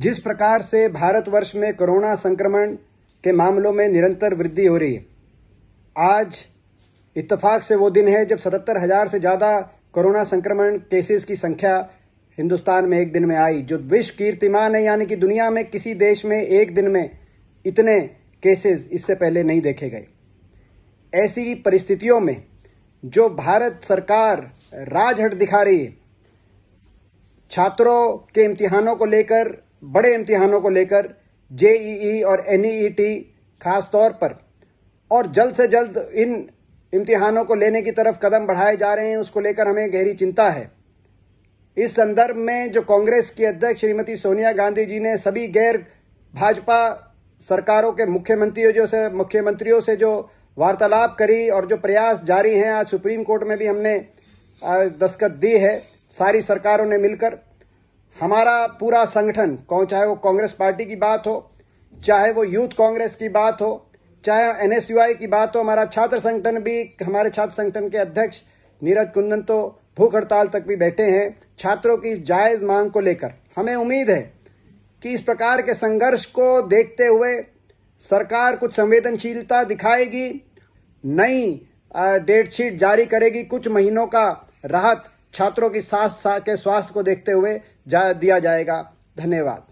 जिस प्रकार से भारतवर्ष में कोरोना संक्रमण के मामलों में निरंतर वृद्धि हो रही है आज इतफाक से वो दिन है जब सतहत्तर हज़ार से ज़्यादा कोरोना संक्रमण केसेस की संख्या हिंदुस्तान में एक दिन में आई जो विश्व कीर्तिमान है यानी कि दुनिया में किसी देश में एक दिन में इतने केसेस इससे पहले नहीं देखे गए ऐसी परिस्थितियों में जो भारत सरकार राजहट दिखा रही है छात्रों के इम्तिहानों को लेकर बड़े इम्तिहानों को लेकर जेईई और एनईईटी खास तौर पर और जल्द से जल्द इन इम्तिहानों को लेने की तरफ कदम बढ़ाए जा रहे हैं उसको लेकर हमें गहरी चिंता है इस संदर्भ में जो कांग्रेस की अध्यक्ष श्रीमती सोनिया गांधी जी ने सभी गैर भाजपा सरकारों के मुख्यमंत्रियों जो से मुख्यमंत्रियों से जो वार्तालाप करी और जो प्रयास जारी हैं आज सुप्रीम कोर्ट में भी हमने दस्तखत दी है सारी सरकारों ने मिलकर हमारा पूरा संगठन कौन चाहे वो कांग्रेस पार्टी की बात हो चाहे वो यूथ कांग्रेस की बात हो चाहे एन की बात हो हमारा छात्र संगठन भी हमारे छात्र संगठन के अध्यक्ष नीरज कुंदन तो भूख हड़ताल तक भी बैठे हैं छात्रों की जायज मांग को लेकर हमें उम्मीद है कि इस प्रकार के संघर्ष को देखते हुए सरकार कुछ संवेदनशीलता दिखाएगी नई डेट शीट जारी करेगी कुछ महीनों का राहत छात्रों की सास के स्वास्थ्य को देखते हुए जा दिया जाएगा धन्यवाद